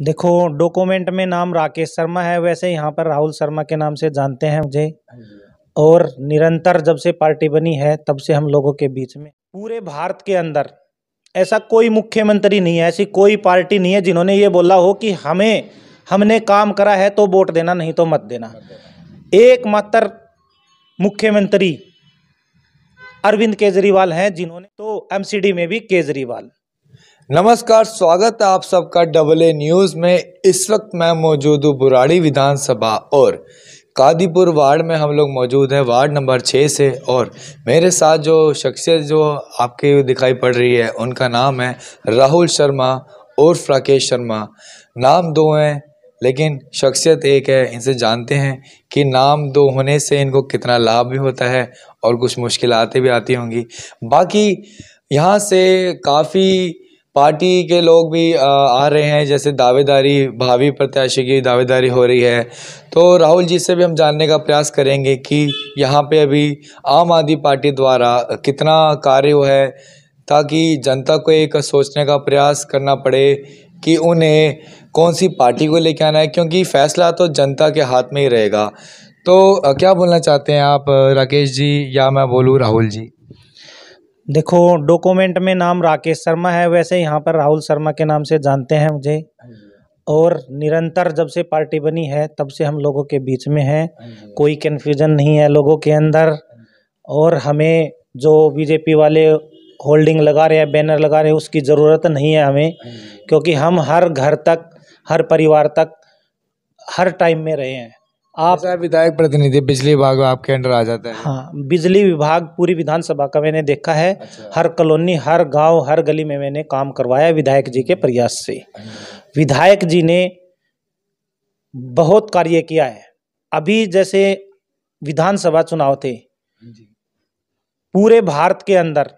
देखो डॉक्यूमेंट में नाम राकेश शर्मा है वैसे यहाँ पर राहुल शर्मा के नाम से जानते हैं मुझे और निरंतर जब से पार्टी बनी है तब से हम लोगों के बीच में पूरे भारत के अंदर ऐसा कोई मुख्यमंत्री नहीं है ऐसी कोई पार्टी नहीं है जिन्होंने ये बोला हो कि हमें हमने काम करा है तो वोट देना नहीं तो मत देना एकमात्र मुख्यमंत्री अरविंद केजरीवाल हैं जिन्होंने तो एमसीडी में भी केजरीवाल नमस्कार स्वागत है आप सबका डबल ए न्यूज़ में इस वक्त मैं मौजूद हूँ बुराड़ी विधानसभा और कादीपुर वार्ड में हम लोग मौजूद हैं वार्ड नंबर छः से और मेरे साथ जो शख्सियत जो आपके दिखाई पड़ रही है उनका नाम है राहुल शर्मा और राकेश शर्मा नाम दो हैं लेकिन शख्सियत एक है इनसे जानते हैं कि नाम दो होने से इनको कितना लाभ भी होता है और कुछ मुश्किलातें भी आती होंगी बाकी यहाँ से काफ़ी पार्टी के लोग भी आ रहे हैं जैसे दावेदारी भावी प्रत्याशी की दावेदारी हो रही है तो राहुल जी से भी हम जानने का प्रयास करेंगे कि यहाँ पे अभी आम आदमी पार्टी द्वारा कितना कार्य है ताकि जनता को एक सोचने का प्रयास करना पड़े कि उन्हें कौन सी पार्टी को लेकर आना है क्योंकि फैसला तो जनता के हाथ में ही रहेगा तो क्या बोलना चाहते हैं आप राकेश जी या मैं बोलूँ राहुल जी देखो डॉक्यूमेंट में नाम राकेश शर्मा है वैसे यहाँ पर राहुल शर्मा के नाम से जानते हैं मुझे और निरंतर जब से पार्टी बनी है तब से हम लोगों के बीच में हैं कोई कन्फ्यूजन नहीं है लोगों के अंदर और हमें जो बीजेपी वाले होल्डिंग लगा रहे हैं बैनर लगा रहे हैं उसकी ज़रूरत नहीं है हमें क्योंकि हम हर घर तक हर परिवार तक हर टाइम में रहे हैं आप विधायक प्रतिनिधि बिजली विभाग आपके अंडर आ जाता है हाँ बिजली विभाग पूरी विधानसभा का मैंने देखा है अच्छा। हर कॉलोनी हर गांव हर गली में मैंने काम करवाया विधायक जी के प्रयास से विधायक जी ने बहुत कार्य किया है अभी जैसे विधानसभा चुनाव थे पूरे भारत के अंदर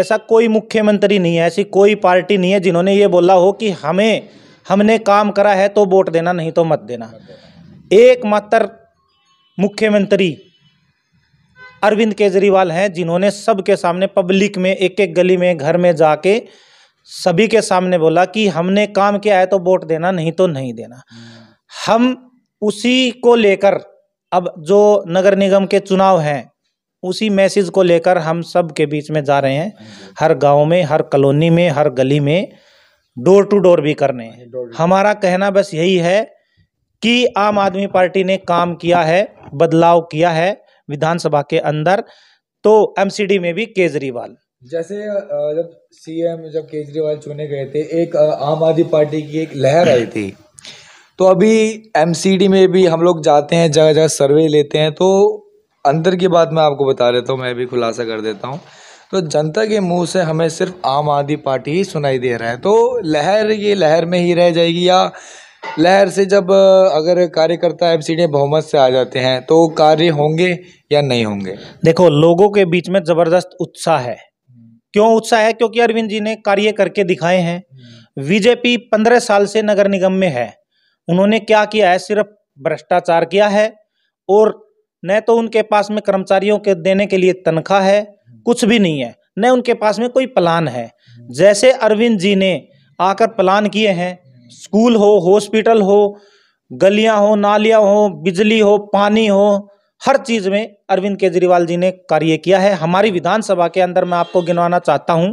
ऐसा कोई मुख्यमंत्री नहीं है ऐसी कोई पार्टी नहीं है जिन्होंने ये बोला हो कि हमें हमने काम करा है तो वोट देना नहीं तो मत देना एकमात्र मुख्यमंत्री अरविंद केजरीवाल हैं जिन्होंने सबके सामने पब्लिक में एक एक गली में घर में जाके सभी के सामने बोला कि हमने काम किया है तो वोट देना नहीं तो नहीं देना हम उसी को लेकर अब जो नगर निगम के चुनाव हैं उसी मैसेज को लेकर हम सब के बीच में जा रहे हैं हर गांव में हर कॉलोनी में हर गली में डोर टू डोर भी करने हमारा कहना बस यही है कि आम आदमी पार्टी ने काम किया है बदलाव किया है विधानसभा के अंदर तो एमसीडी में भी केजरीवाल जैसे जब सीएम जब केजरीवाल चुने गए थे एक आम आदमी पार्टी की एक लहर आई थी तो अभी एमसीडी में भी हम लोग जाते हैं जगह जगह सर्वे लेते हैं तो अंदर की बात मैं आपको बता देता हूँ मैं भी खुलासा कर देता हूँ तो जनता के मुंह से हमें सिर्फ आम आदमी पार्टी ही सुनाई दे रहा है तो लहर ये लहर में ही रह जाएगी या लहर से जब अगर कार्यकर्ता डी बहुमत से आ जाते हैं तो कार्य होंगे या नहीं होंगे देखो लोगों के बीच में जबरदस्त उत्साह है क्यों उत्साह है क्योंकि अरविंद जी ने कार्य करके दिखाए हैं बीजेपी पंद्रह साल से नगर निगम में है उन्होंने क्या किया है सिर्फ भ्रष्टाचार किया है और न तो उनके पास में कर्मचारियों के देने के लिए तनख्वाह है कुछ भी नहीं है न उनके पास में कोई प्लान है जैसे अरविंद जी ने आकर प्लान किए हैं स्कूल हो हॉस्पिटल हो गलियां हो नालियां हो बिजली हो पानी हो हर चीज़ में अरविंद केजरीवाल जी ने कार्य किया है हमारी विधानसभा के अंदर मैं आपको गिनवाना चाहता हूं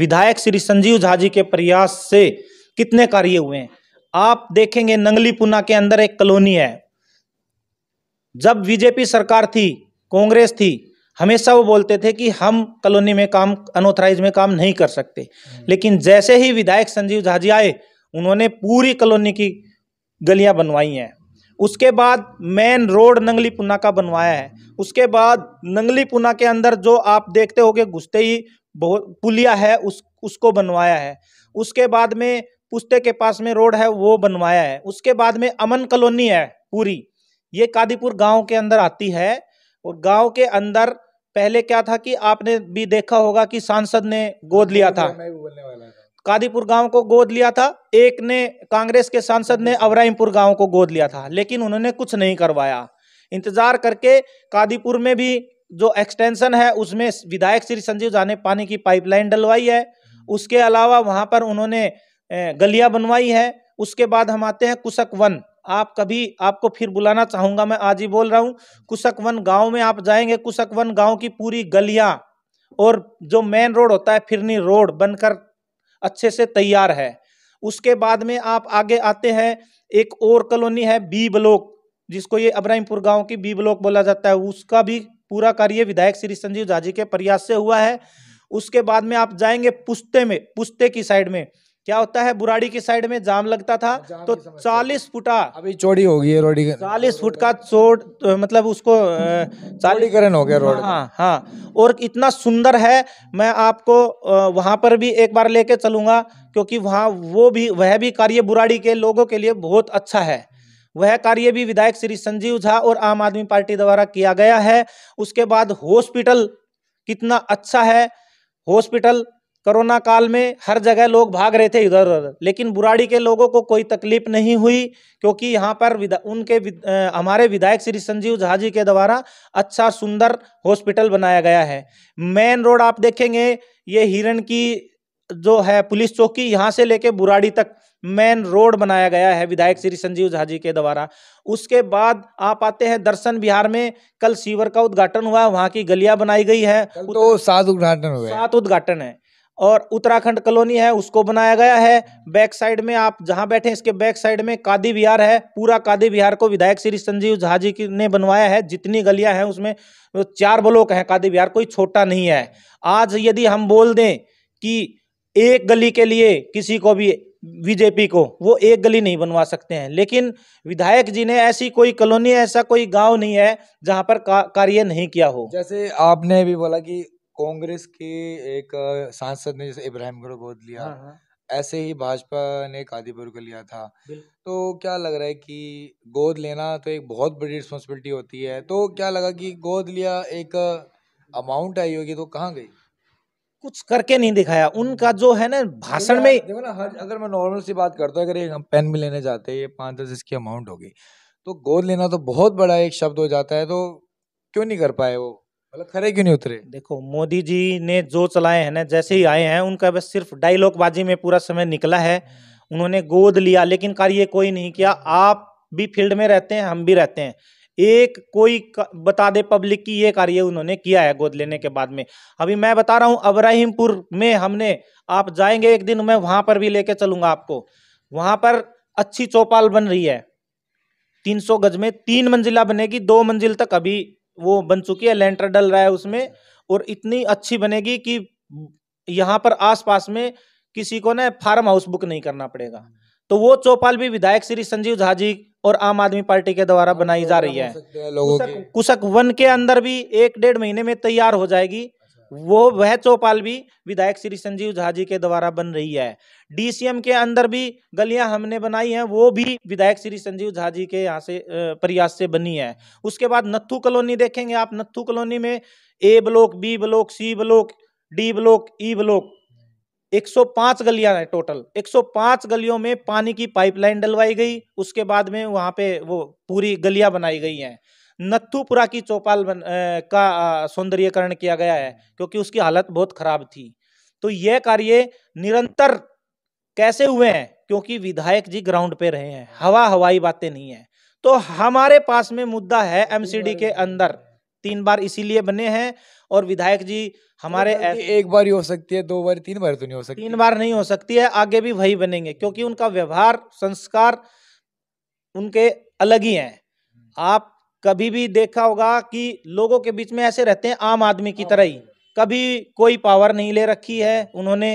विधायक श्री संजीव झा जी के प्रयास से कितने कार्य हुए हैं आप देखेंगे नंगली पुना के अंदर एक कॉलोनी है जब बीजेपी सरकार थी कांग्रेस थी हमेशा वो बोलते थे कि हम कॉलोनी में काम अनऑथराइज में काम नहीं कर सकते हम्म। लेकिन जैसे ही विधायक संजीव झा जी आए उन्होंने पूरी कॉलोनी की गलियां बनवाई हैं उसके बाद मेन रोड नंगली पुना का बनवाया है उसके बाद नंगली पुना के अंदर जो आप देखते हो घुसते ही बहुत पुलिया है उस उसको बनवाया है उसके बाद में पुस्ते के पास में रोड है वो बनवाया है उसके बाद में अमन कॉलोनी है पूरी ये कादीपुर गांव के अंदर आती है और गांव के अंदर पहले क्या था कि आपने भी देखा होगा कि सांसद ने गोद लिया था मैं भी बोलने वाला था कादीपुर गांव को गोद लिया था एक ने कांग्रेस के सांसद ने अवराइमपुर गांव को गोद लिया था लेकिन उन्होंने कुछ नहीं करवाया इंतजार करके कादीपुर में भी जो एक्सटेंशन है उसमें विधायक श्री संजीव झा ने पानी की पाइपलाइन डलवाई है उसके अलावा वहां पर उन्होंने गलियां बनवाई है उसके बाद हम आते हैं कुशक वन आप कभी आपको फिर बुलाना चाहूंगा मैं आज ही बोल रहा हूँ कुशक वन गाँव में आप जाएंगे कुशक वन गाँव की पूरी गलियां और जो मेन रोड होता है फिरनी रोड बनकर अच्छे से तैयार है उसके बाद में आप आगे आते हैं एक और कॉलोनी है बी ब्लॉक जिसको ये अब्राहिमपुर गांव की बी ब्लॉक बोला जाता है उसका भी पूरा कार्य विधायक श्री संजीव झाजी के प्रयास से हुआ है उसके बाद में आप जाएंगे पुस्ते में पुस्ते की साइड में क्या होता है बुराड़ी की साइड में जाम लगता था जाम तो चालीस फुटा अभी चौड़ी हो गई है रोड चालीस फुट का चोट तो मतलब उसको चालीकरण हो गया रोड हाँ हाँ और इतना सुंदर है मैं आपको वहां पर भी एक बार लेके चलूंगा क्योंकि वहाँ वो भी वह भी कार्य बुराड़ी के लोगों के लिए बहुत अच्छा है वह कार्य भी विधायक श्री संजीव झा और आम आदमी पार्टी द्वारा किया गया है उसके बाद हॉस्पिटल कितना अच्छा है हॉस्पिटल कोरोना काल में हर जगह लोग भाग रहे थे इधर उधर लेकिन बुराड़ी के लोगों को कोई तकलीफ नहीं हुई क्योंकि यहाँ पर विदा, उनके विद, आ, हमारे विधायक श्री संजीव झा जी के द्वारा अच्छा सुंदर हॉस्पिटल बनाया गया है मेन रोड आप देखेंगे ये हिरण की जो है पुलिस चौकी यहाँ से लेके बुराड़ी तक मेन रोड बनाया गया है विधायक श्री संजीव झा जी के द्वारा उसके बाद आप आते हैं दर्शन बिहार में कल सीवर का उद्घाटन हुआ वहाँ की गलियां बनाई गई है तो सात उद्घाटन सात उद्घाटन है और उत्तराखंड कॉलोनी है उसको बनाया गया है बैक साइड में आप जहां बैठे इसके बैक साइड में कादी विहार है पूरा कादी विहार को विधायक श्री संजीव झा जी ने बनवाया है जितनी गलियां हैं उसमें चार ब्लॉक हैं कादी विहार कोई छोटा नहीं है आज यदि हम बोल दें कि एक गली के लिए किसी को भी बीजेपी को वो एक गली नहीं बनवा सकते हैं लेकिन विधायक जी ने ऐसी कोई कॉलोनी ऐसा कोई गांव नहीं है जहां पर का, कार्य नहीं किया हो जैसे आपने भी बोला कि कांग्रेस के एक सांसद ने जैसे इब्राहिम गढ़ गोद लिया हाँ, हाँ। ऐसे ही भाजपा ने कादीपुर को लिया था तो क्या लग रहा है कि गोद लेना तो एक बहुत बड़ी रिस्पॉन्सिबिलिटी होती है तो क्या लगा कि गोद लिया एक अमाउंट आई होगी तो कहाँ गई कुछ करके नहीं दिखाया उनका जो है ना भाषण में देखो ना हर अगर मैं नॉर्मल सी बात करता हूँ अगर एक पेन भी लेने जाते हैं ये पाँच दस इसकी अमाउंट होगी तो गोद लेना तो बहुत बड़ा एक शब्द हो जाता है तो क्यों नहीं कर पाए वो मतलब खरे क्यों नहीं उतरे देखो मोदी जी ने जो चलाए हैं ना जैसे ही आए हैं उनका बस सिर्फ डायलॉग बाजी में पूरा समय निकला है उन्होंने गोद लिया लेकिन कार्य कोई नहीं किया आप भी फील्ड में रहते हैं हम भी रहते हैं एक कोई बता दे पब्लिक की ये कार्य उन्होंने किया है गोद लेने के बाद में अभी मैं बता रहा हूँ अब्राहिमपुर में हमने आप जाएंगे एक दिन मैं वहाँ पर भी लेके चलूंगा आपको वहाँ पर अच्छी चौपाल बन रही है 300 गज में तीन मंजिला बनेगी दो मंजिल तक अभी वो बन चुकी है लेंटर डल रहा है उसमें और इतनी अच्छी बनेगी कि यहाँ पर आसपास में किसी को ना फार्म हाउस बुक नहीं करना पड़ेगा तो वो चौपाल भी विधायक श्री संजीव झा जी और आम आदमी पार्टी के द्वारा बनाई जा रही है कुशक, कुशक वन के अंदर भी एक डेढ़ महीने में तैयार हो जाएगी वो वह चौपाल भी विधायक श्री संजीव झा जी के द्वारा बन रही है डीसीएम के अंदर भी गलियां हमने बनाई हैं वो भी विधायक श्री संजीव झा जी के यहाँ से प्रयास से बनी है उसके बाद नत्थू कॉलोनी देखेंगे आप नत्थू कॉलोनी में A block B block C block D block E block 105 गलियां हैं टोटल 105 गलियों में पानी की पाइपलाइन डलवाई गई उसके बाद में वहां पे वो पूरी गलियां बनाई गई हैं नत्थुपुरा की चौपाल बन, का सौंदर्यकरण किया गया है क्योंकि उसकी हालत बहुत खराब थी तो ये कार्य निरंतर कैसे हुए हैं क्योंकि विधायक जी ग्राउंड पे रहे हैं हवा हवाई बातें नहीं है तो हमारे पास में मुद्दा है एमसीडी के अंदर तीन बार इसीलिए बने हैं और विधायक जी हमारे तो एक बार ही हो सकती है दो बार तीन बार तो नहीं हो सकती तीन बार नहीं हो सकती है आगे भी वही बनेंगे क्योंकि उनका व्यवहार संस्कार उनके अलग ही हैं आप कभी भी देखा होगा कि लोगों के बीच में ऐसे रहते हैं आम आदमी की तरह ही कभी कोई पावर नहीं ले रखी है उन्होंने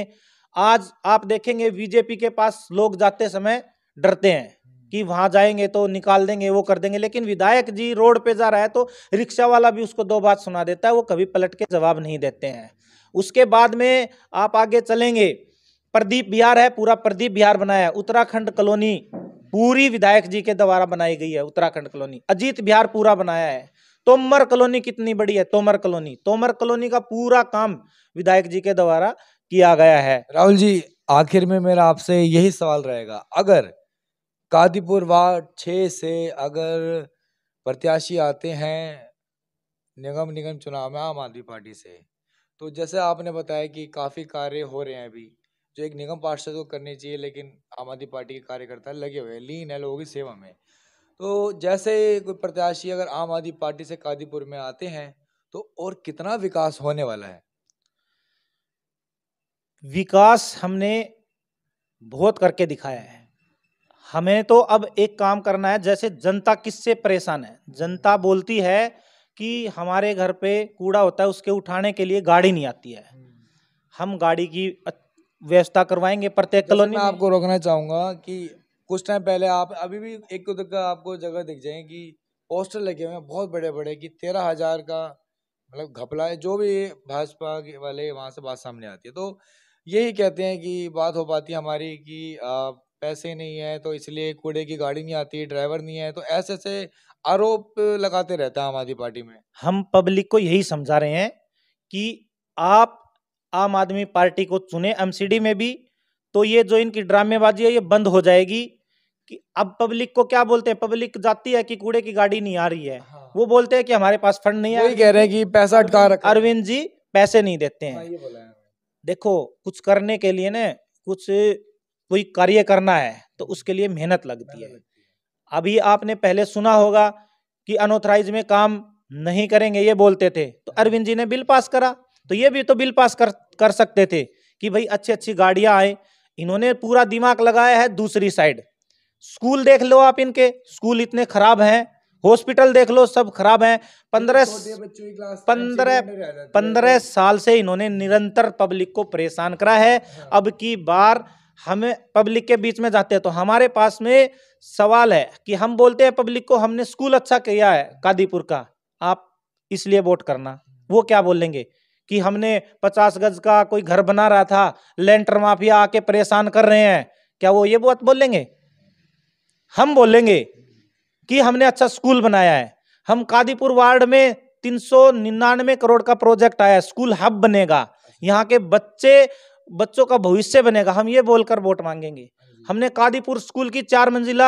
आज आप देखेंगे बीजेपी के पास लोग जाते समय डरते हैं कि वहां जाएंगे तो निकाल देंगे वो कर देंगे लेकिन विधायक जी रोड पे जा रहा है तो रिक्शा वाला भी उसको दो बात सुना देता है वो कभी पलट के जवाब नहीं देते हैं उसके बाद में आप आगे चलेंगे प्रदीप बिहार है पूरा प्रदीप बिहार बनाया उत्तराखंड कॉलोनी पूरी विधायक जी के द्वारा बनाई गई है उत्तराखंड कॉलोनी अजीत बिहार पूरा बनाया है तोमर कॉलोनी कितनी बड़ी है तोमर कॉलोनी तोमर कॉलोनी का पूरा काम विधायक जी के द्वारा किया गया है राहुल जी आखिर में मेरा आपसे यही सवाल रहेगा अगर कादीपुर वार्ड छः से अगर प्रत्याशी आते हैं निगम निगम चुनाव में आम आदमी पार्टी से तो जैसे आपने बताया कि काफ़ी कार्य हो रहे हैं अभी जो तो एक निगम पार्षद को करनी चाहिए लेकिन आम आदमी पार्टी के कार्यकर्ता लगे हुए हैं लीन है लोगों की सेवा में तो जैसे कोई प्रत्याशी अगर आम आदमी पार्टी से कादीपुर में आते हैं तो और कितना विकास होने वाला है विकास हमने बहुत करके दिखाया है हमें तो अब एक काम करना है जैसे जनता किससे परेशान है जनता बोलती है कि हमारे घर पे कूड़ा होता है उसके उठाने के लिए गाड़ी नहीं आती है हम्म। हम गाड़ी की व्यवस्था करवाएंगे प्रत्येक कॉलोनी में आपको रोकना चाहूंगा कि कुछ टाइम पहले आप अभी भी एक दो तक आपको जगह दिख जाएंगे कि पोस्टर लगे हुए हैं बहुत बड़े बड़े कि तेरह हज़ार का मतलब घपला है जो भी भाजपा के वाले वहाँ से बात सामने आती है तो यही कहते हैं कि बात हो पाती है हमारी कि पैसे नहीं है तो इसलिए कूड़े की गाड़ी नहीं आती ड्राइवर नहीं है तो ऐसे ऐसे आरोप लगाते रहता है आम आदमी पार्टी में हम पब्लिक को यही समझा रहे हैं कि आप आम आदमी पार्टी को चुने एमसीडी में भी तो ये जो इनकी ड्रामेबाजी है ये बंद हो जाएगी कि अब पब्लिक को क्या बोलते हैं पब्लिक जाती है कि कूड़े की गाड़ी नहीं आ रही है हाँ। वो बोलते हैं कि हमारे पास फंड नहीं है कह रहे हैं कि पैसा अटका रखा अरविंद जी पैसे नहीं देते हैं हाँ, देखो कुछ करने के लिए ना कुछ कोई कार्य करना है तो उसके लिए मेहनत लगती है अभी आपने पहले सुना होगा कि अनऑथराइज में काम नहीं करेंगे ये बोलते थे तो हाँ। अरविंद जी ने बिल पास करा तो ये भी तो बिल पास कर कर सकते थे कि भाई अच्छी अच्छी गाड़ियां आए इन्होंने पूरा दिमाग लगाया है दूसरी साइड स्कूल देख लो आप इनके स्कूल इतने खराब हैं हॉस्पिटल देख लो सब खराब हैं पंद्रह पंद्रह पंद्रह साल से इन्होंने निरंतर पब्लिक को परेशान करा है हाँ। अब की बार हमें पब्लिक के बीच में जाते हैं तो हमारे पास में सवाल है कि हम बोलते हैं पब्लिक को हमने स्कूल अच्छा किया है कादीपुर का आप इसलिए वोट करना वो क्या बोलेंगे कि हमने पचास गज का कोई घर बना रहा था लेंटर माफिया आके परेशान कर रहे हैं क्या वो ये बात बोलेंगे हम बोलेंगे कि हमने अच्छा स्कूल बनाया है हम कादीपुर वार्ड में तीन सौ निन्यानवे करोड़ का प्रोजेक्ट आया स्कूल हब बनेगा यहाँ के बच्चे बच्चों का भविष्य बनेगा हम ये बोलकर वोट मांगेंगे हमने कादीपुर स्कूल की चार मंजिला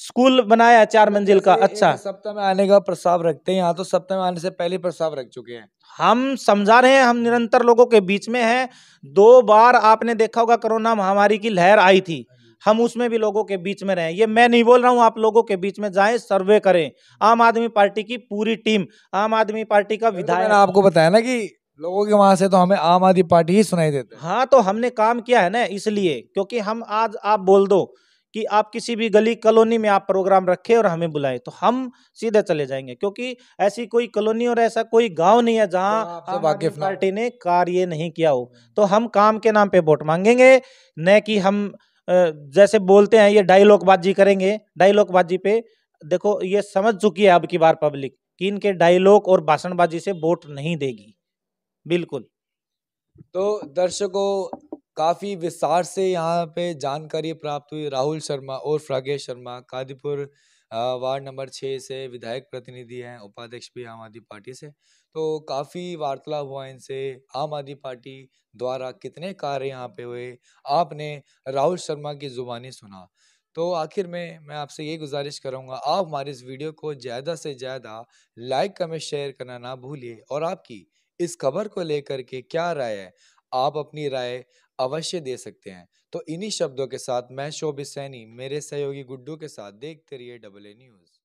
स्कूल बनाया है चार तो मंजिल का अच्छा सप्ताह में आने का प्रस्ताव रखते हैं यहाँ तो सप्ताह में आने से पहले प्रस्ताव रख चुके हैं हम समझा रहे हैं हम निरंतर लोगों के बीच में हैं दो बार आपने देखा होगा कोरोना महामारी की लहर आई थी हम उसमें भी लोगों के बीच में रहे ये मैं नहीं बोल रहा हूँ आप लोगों के बीच में जाए सर्वे करें आम आदमी पार्टी की पूरी टीम आम आदमी पार्टी का विधायक आपको बताया ना कि लोगों के वहां से तो हमें आम आदमी पार्टी ही सुनाई देती हाँ तो हमने काम किया है ना इसलिए क्योंकि हम आज आप बोल दो कि आप किसी भी गली कॉलोनी में आप प्रोग्राम रखें और हमें बुलाएं तो हम सीधे चले जाएंगे क्योंकि ऐसी कोई कॉलोनी और ऐसा कोई गांव नहीं है जहां तो वाकिफ पार्टी ने कार्य नहीं किया हो तो हम काम के नाम पे वोट मांगेंगे न कि हम जैसे बोलते हैं ये बाजी करेंगे बाजी पे देखो ये समझ चुकी है अब की बार पब्लिक कि इनके डायलॉग और भाषणबाजी से वोट नहीं देगी बिल्कुल तो दर्शकों काफ़ी विस्तार से यहाँ पे जानकारी प्राप्त हुई राहुल शर्मा और फ्रागेश शर्मा कादीपुर वार्ड नंबर छः से विधायक प्रतिनिधि हैं उपाध्यक्ष भी आम आदमी पार्टी से तो काफ़ी वार्तालाप हुआ इनसे आम आदमी पार्टी द्वारा कितने कार्य यहाँ पे हुए आपने राहुल शर्मा की ज़ुबानी सुना तो आखिर में मैं आपसे ये गुजारिश करूँगा आप हमारे इस वीडियो को ज़्यादा से ज़्यादा लाइक कमेंट शेयर करना ना भूलिए और आपकी इस खबर को लेकर के क्या राय है आप अपनी राय अवश्य दे सकते हैं तो इन्हीं शब्दों के साथ मैं शोभित सैनी मेरे सहयोगी गुड्डू के साथ देखते रहिए डबल ए न्यूज़